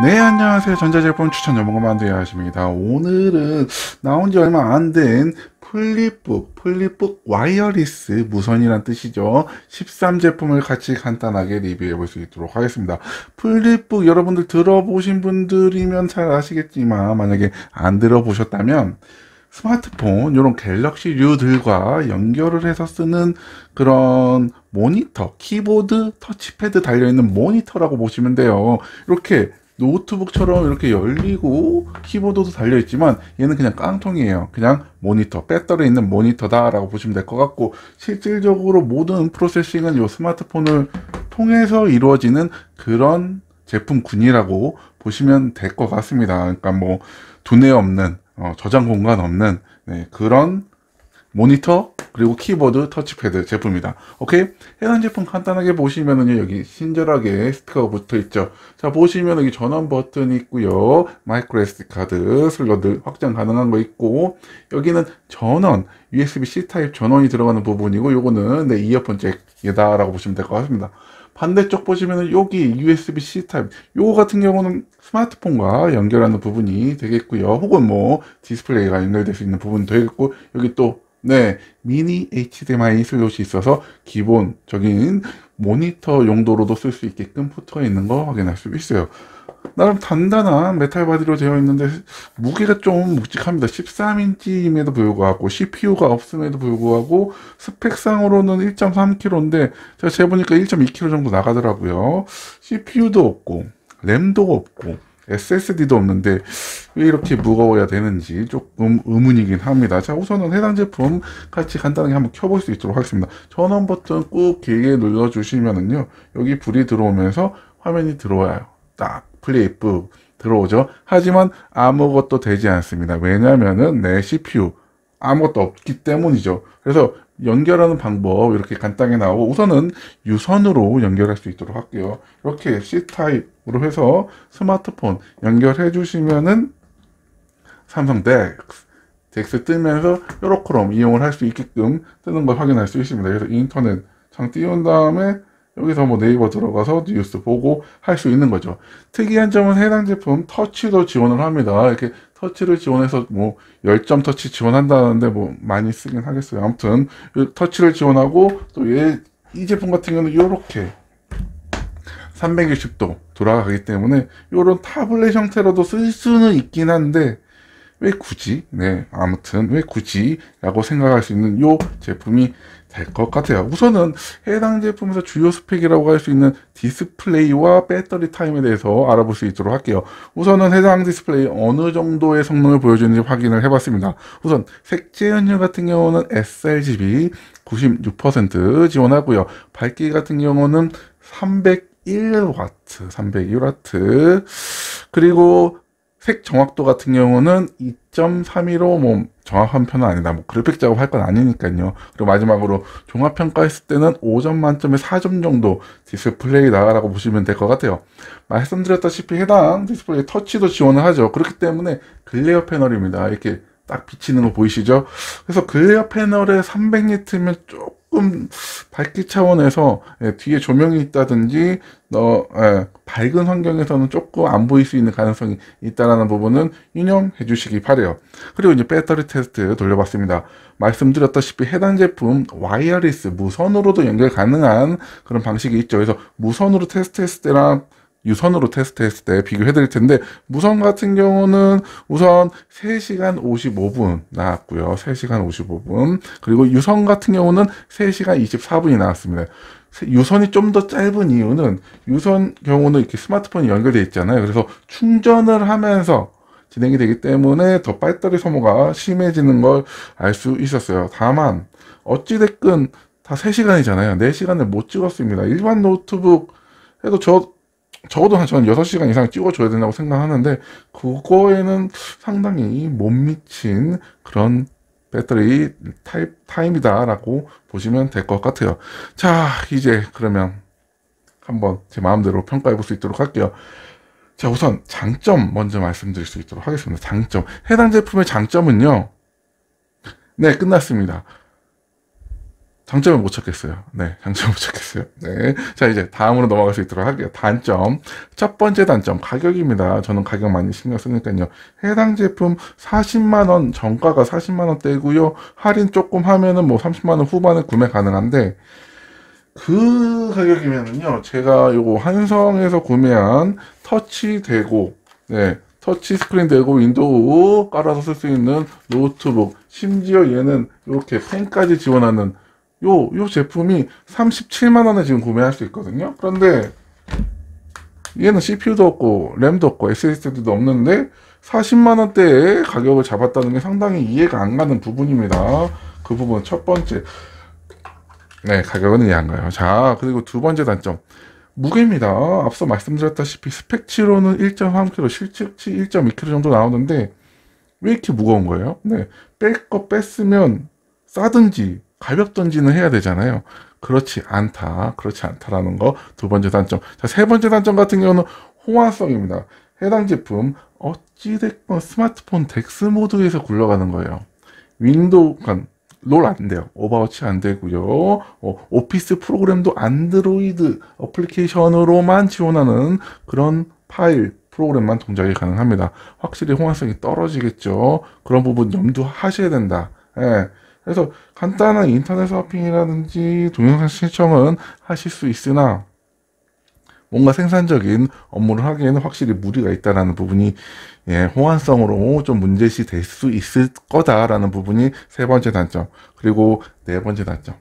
네 안녕하세요 전자제품 추천 전문가 만두야십니다 오늘은 나온 지 얼마 안 된 플립북 플립북 와이어리스 무선이란 뜻이죠 13 제품을 같이 간단하게 리뷰해 볼 수 있도록 하겠습니다 플립북 여러분들 들어보신 분들이면 잘 아시겠지만 만약에 안 들어보셨다면 스마트폰 이런 갤럭시류들과 연결을 해서 쓰는 그런 모니터 키보드 터치패드 달려있는 모니터라고 보시면 돼요 이렇게 노트북처럼 이렇게 열리고 키보드도 달려있지만 얘는 그냥 깡통이에요. 그냥 모니터, 배터리 있는 모니터다라고 보시면 될 것 같고 실질적으로 모든 프로세싱은 이 스마트폰을 통해서 이루어지는 그런 제품군이라고 보시면 될 것 같습니다. 그러니까 뭐 두뇌 없는 어, 저장 공간 없는 네, 그런 모니터 그리고 키보드 터치패드 제품입니다 오케이 해당 제품 간단하게 보시면은요 여기 친절하게 스티커가 붙어 있죠 자 보시면 여기 전원 버튼이 있고요 마이크로 SD 카드 슬러드 확장 가능한 거 있고 여기는 전원 USB-C 타입 전원이 들어가는 부분이고 요거는 내 이어폰 잭이다 라고 보시면 될 것 같습니다 반대쪽 보시면은 여기 USB-C 타입 요거 같은 경우는 스마트폰과 연결하는 부분이 되겠고요 혹은 뭐 디스플레이가 연결될 수 있는 부분 이 되겠고 여기 또 네, 미니 HDMI 슬롯이 있어서 기본적인 모니터 용도로도 쓸 수 있게끔 포트가 있는 거 확인할 수 있어요. 나름 단단한 메탈 바디로 되어 있는데 무게가 좀 묵직합니다. 13인치임에도 불구하고 CPU가 없음에도 불구하고 스펙상으로는 1.3kg인데 제가 재보니까 1.2kg 정도 나가더라고요. CPU도 없고 램도 없고 SSD도 없는데 왜 이렇게 무거워야 되는지 조금 의문이긴 합니다. 자 우선은 해당 제품 같이 간단하게 한번 켜볼 수 있도록 하겠습니다. 전원 버튼 꾹 길게 눌러주시면은요 여기 불이 들어오면서 화면이 들어와요. 딱 플레이 뿌 들어오죠. 하지만 아무것도 되지 않습니다. 왜냐면은 내 CPU 아무것도 없기 때문이죠. 그래서 연결하는 방법 이렇게 간단하게 나오고 우선은 유선으로 연결할 수 있도록 할게요 이렇게 C타입으로 해서 스마트폰 연결해 주시면은 삼성 덱스 덱스 뜨면서 요로크롬 이용을 할 수 있게끔 뜨는 걸 확인할 수 있습니다 그래서 인터넷 창 띄운 다음에 여기서 뭐 네이버 들어가서 뉴스 보고 할 수 있는 거죠. 특이한 점은 해당 제품 터치도 지원을 합니다. 이렇게 터치를 지원해서 뭐 10점 터치 지원한다는데 뭐 많이 쓰긴 하겠어요. 아무튼 터치를 지원하고 또 얘이 예, 제품 같은 경우는 이렇게 360도 돌아가기 때문에 이런 타블렛 형태로도 쓸 수는 있긴 한데 왜 굳이? 네, 아무튼 왜 굳이? 라고 생각할 수 있는 요 제품이 될 것 같아요. 우선은 해당 제품에서 주요 스펙이라고 할 수 있는 디스플레이와 배터리 타임에 대해서 알아볼 수 있도록 할게요. 우선은 해당 디스플레이 어느 정도의 성능을 보여주는지 확인을 해봤습니다. 우선 색재 연율 같은 경우는 sRGB 96% 지원하고요. 밝기 같은 경우는 300 1W, 301W. 그리고 색 정확도 같은 경우는 2.315뭐 정확한 편은 아니다. 뭐 그래픽 작업할 건 아니니까요. 그리고 마지막으로 종합평가했을 때는 5점 만점에 4점 정도 디스플레이나가라고 보시면 될 것 같아요. 말씀드렸다시피 해당 디스플레이 터치도 지원을 하죠. 그렇기 때문에 글레어 패널입니다. 이렇게 딱 비치는 거 보이시죠? 그래서 글레어 패널에 300니트면 쭉 조금 밝기 차원에서 예, 뒤에 조명이 있다든지 너 예, 밝은 환경에서는 조금 안 보일 수 있는 가능성이 있다라는 부분은 유념해 주시기 바래요. 그리고 이제 배터리 테스트 돌려봤습니다. 말씀드렸다시피 해당 제품 와이어리스 무선으로도 연결 가능한 그런 방식이 있죠. 그래서 무선으로 테스트했을 때랑 유선으로 테스트했을 때 비교해 드릴 텐데 무선 같은 경우는 우선 3시간 55분 나왔고요. 3시간 55분. 그리고 유선 같은 경우는 3시간 24분이 나왔습니다. 유선이 좀 더 짧은 이유는 유선 경우는 이렇게 스마트폰이 연결되어 있잖아요. 그래서 충전을 하면서 진행이 되기 때문에 더 배터리 소모가 심해지는 걸 알 수 있었어요. 다만 어찌됐건 다 3시간이잖아요. 4시간을 못 찍었습니다. 일반 노트북 해도 저 적어도 한 저는 6시간 이상 찍어줘야 된다고 생각하는데 그거에는 상당히 못 미친 그런 배터리 타입, 타임이다라고 보시면 될 것 같아요. 자, 이제 그러면 한번 제 마음대로 평가해 볼 수 있도록 할게요. 자, 우선 장점 먼저 말씀드릴 수 있도록 하겠습니다. 장점. 해당 제품의 장점은요. 네, 끝났습니다. 장점을 못 찾겠어요. 네, 장점을 못 찾겠어요. 네. 자, 이제 다음으로 넘어갈 수 있도록 할게요. 단점. 첫 번째 단점, 가격입니다. 저는 가격 많이 신경 쓰니까요. 해당 제품 40만원, 정가가 40만원대고요. 할인 조금 하면은 뭐 30만원 후반에 구매 가능한데, 그 가격이면은요, 제가 요거 한성에서 구매한 터치 되고, 네, 터치 스크린 되고 윈도우 깔아서 쓸 수 있는 노트북, 심지어 얘는 이렇게 펜까지 지원하는 요, 요 제품이 37만원에 지금 구매할 수 있거든요. 그런데 얘는 CPU도 없고 램도 없고 SSD도 없는데 40만원대의 가격을 잡았다는 게 상당히 이해가 안 가는 부분입니다. 그 부분 첫 번째 네 가격은 이해 안 가요. 자 그리고 두 번째 단점 무게입니다. 앞서 말씀드렸다시피 스펙치로는 1.3kg 실측치 1.2kg 정도 나오는데 왜 이렇게 무거운 거예요? 네, 뺄 거 뺐으면 싸든지 가볍 던지는 해야 되잖아요. 그렇지 않다. 그렇지 않다라는 거 두 번째 단점. 자, 세 번째 단점 같은 경우는 호환성입니다. 해당 제품 어찌됐건 스마트폰 덱스 모드에서 굴러가는 거예요. 윈도우, 그 그러니까 롤안 돼요. 오버워치 안 되고요. 어, 오피스 프로그램도 안드로이드 어플리케이션으로만 지원하는 그런 파일, 프로그램만 동작이 가능합니다. 확실히 호환성이 떨어지겠죠. 그런 부분 염두하셔야 된다. 예. 그래서 간단한 인터넷 서핑이라든지 동영상 시청은 하실 수 있으나 뭔가 생산적인 업무를 하기에는 확실히 무리가 있다라는 부분이 예, 호환성으로 좀 문제시 될 수 있을 거다라는 부분이 세 번째 단점 그리고 네 번째 단점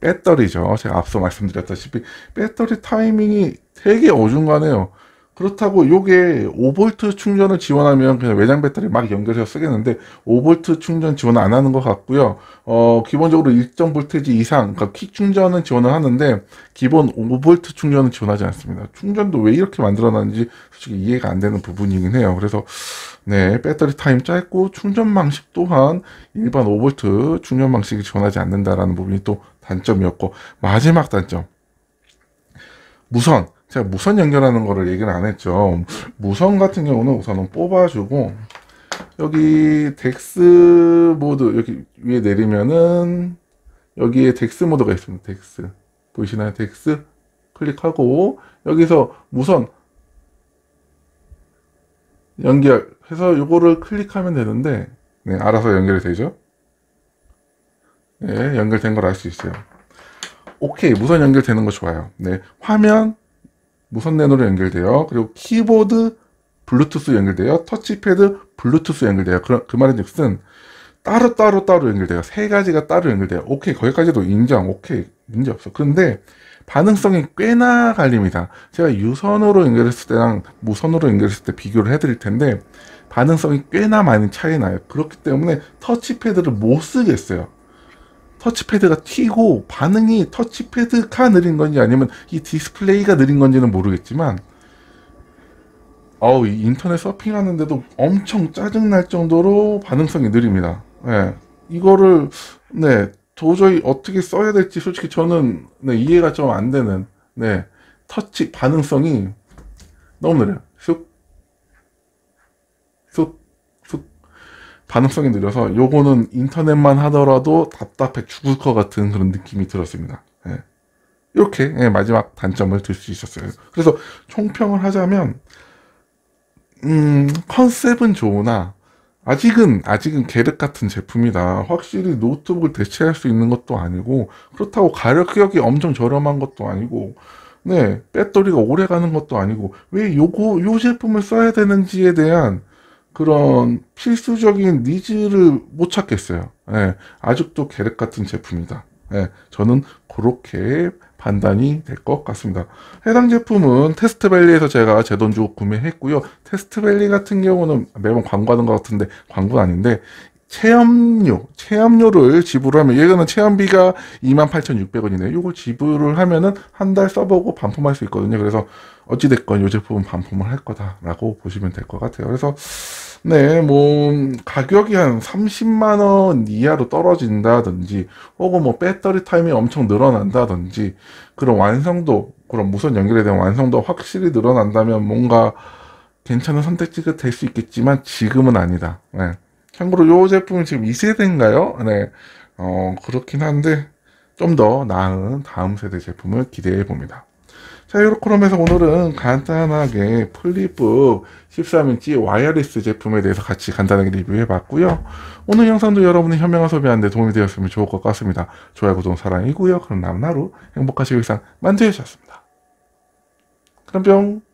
배터리죠. 제가 앞서 말씀드렸다시피 배터리 타이밍이 되게 어중간해요. 그렇다고 요게 5V 충전을 지원하면 그냥 외장 배터리 막 연결해서 쓰겠는데 5V 충전 지원 안 하는 것 같고요. 어, 기본적으로 일정 볼테지 이상, 그러니까 킥 충전은 지원을 하는데 기본 5V 충전은 지원하지 않습니다. 충전도 왜 이렇게 만들어놨는지 솔직히 이해가 안 되는 부분이긴 해요. 그래서 네, 배터리 타임 짧고 충전 방식 또한 일반 5V 충전 방식이 지원하지 않는다라는 부분이 또 단점이었고 마지막 단점. 무선 제가 무선 연결하는 거를 얘기를 안 했죠. 무선 같은 경우는 우선은 뽑아주고 여기 덱스 모드 여기 위에 내리면은 여기에 덱스 모드가 있습니다. 덱스 보이시나요? 덱스 클릭하고 여기서 무선 연결해서 요거를 클릭하면 되는데 네, 알아서 연결이 되죠. 네, 연결된 걸 알 수 있어요. 오케이 무선 연결되는 거 좋아요. 네, 화면 무선 네노로 연결되어 그리고 키보드 블루투스 연결되어 터치패드 블루투스 연결되어 그, 그 말인즉슨 따로 따로 따로 연결되어세 가지가 따로 연결되어 오케이 거기까지도 인정. 오케이 문제 없어. 그런데 반응성이 꽤나 갈립니다. 제가 유선으로 연결했을 때랑 무선으로 연결했을 때 비교를 해드릴 텐데 반응성이 꽤나 많이 차이 나요. 그렇기 때문에 터치패드를 못 쓰겠어요. 터치패드가 튀고 반응이 터치패드가 느린 건지 아니면 이 디스플레이가 느린 건지는 모르겠지만 어우 인터넷 서핑하는데도 엄청 짜증날 정도로 반응성이 느립니다. 네, 이거를 네 도저히 어떻게 써야 될지 솔직히 저는 네, 이해가 좀 안 되는 네 터치 반응성이 너무 느려요. 반응성이 느려서 요거는 인터넷만 하더라도 답답해 죽을 것 같은 그런 느낌이 들었습니다. 예. 이렇게 예, 마지막 단점을 들 수 있었어요. 그래서 총평을 하자면 음, 컨셉은 좋으나 아직은 아직은 계륵 같은 제품이다. 확실히 노트북을 대체할 수 있는 것도 아니고 그렇다고 가격이 엄청 저렴한 것도 아니고 네 배터리가 오래 가는 것도 아니고 왜 요거 요 제품을 써야 되는지에 대한 그런 필수적인 니즈를 못 찾겠어요. 예, 아직도 계획 같은 제품이다. 예, 저는 그렇게 판단이 될 것 같습니다. 해당 제품은 테스트밸리에서 제가 제 돈 주고 구매했고요. 테스트밸리 같은 경우는 매번 광고하는 것 같은데 광고는 아닌데 체험료, 체험료를 지불하면 얘는 체험비가 28,600원이네요. 이걸 지불을 하면은 한 달 써보고 반품할 수 있거든요. 그래서 어찌 됐건 이 제품은 반품을 할 거다라고 보시면 될 것 같아요. 그래서 네, 뭐 가격이 한 30만 원 이하로 떨어진다든지 혹은 뭐 배터리 타임이 엄청 늘어난다든지 그런 완성도 그런 무선 연결에 대한 완성도 확실히 늘어난다면 뭔가 괜찮은 선택지가 될 수 있겠지만 지금은 아니다. 네. 참고로 요 제품은 지금 2세대인가요? 네. 어, 그렇긴 한데, 좀 더 나은 다음 세대 제품을 기대해 봅니다. 자, 요렇게롬에서 오늘은 간단하게 플립북 13인치 와이어리스 제품에 대해서 같이 간단하게 리뷰해 봤고요. 오늘 영상도 여러분의 현명한 소비하는데 도움이 되었으면 좋을 것 같습니다. 좋아요, 구독, 사랑이고요. 그럼 남은 하루 행복하시길 일상 만드셨습니다. 그럼 뿅!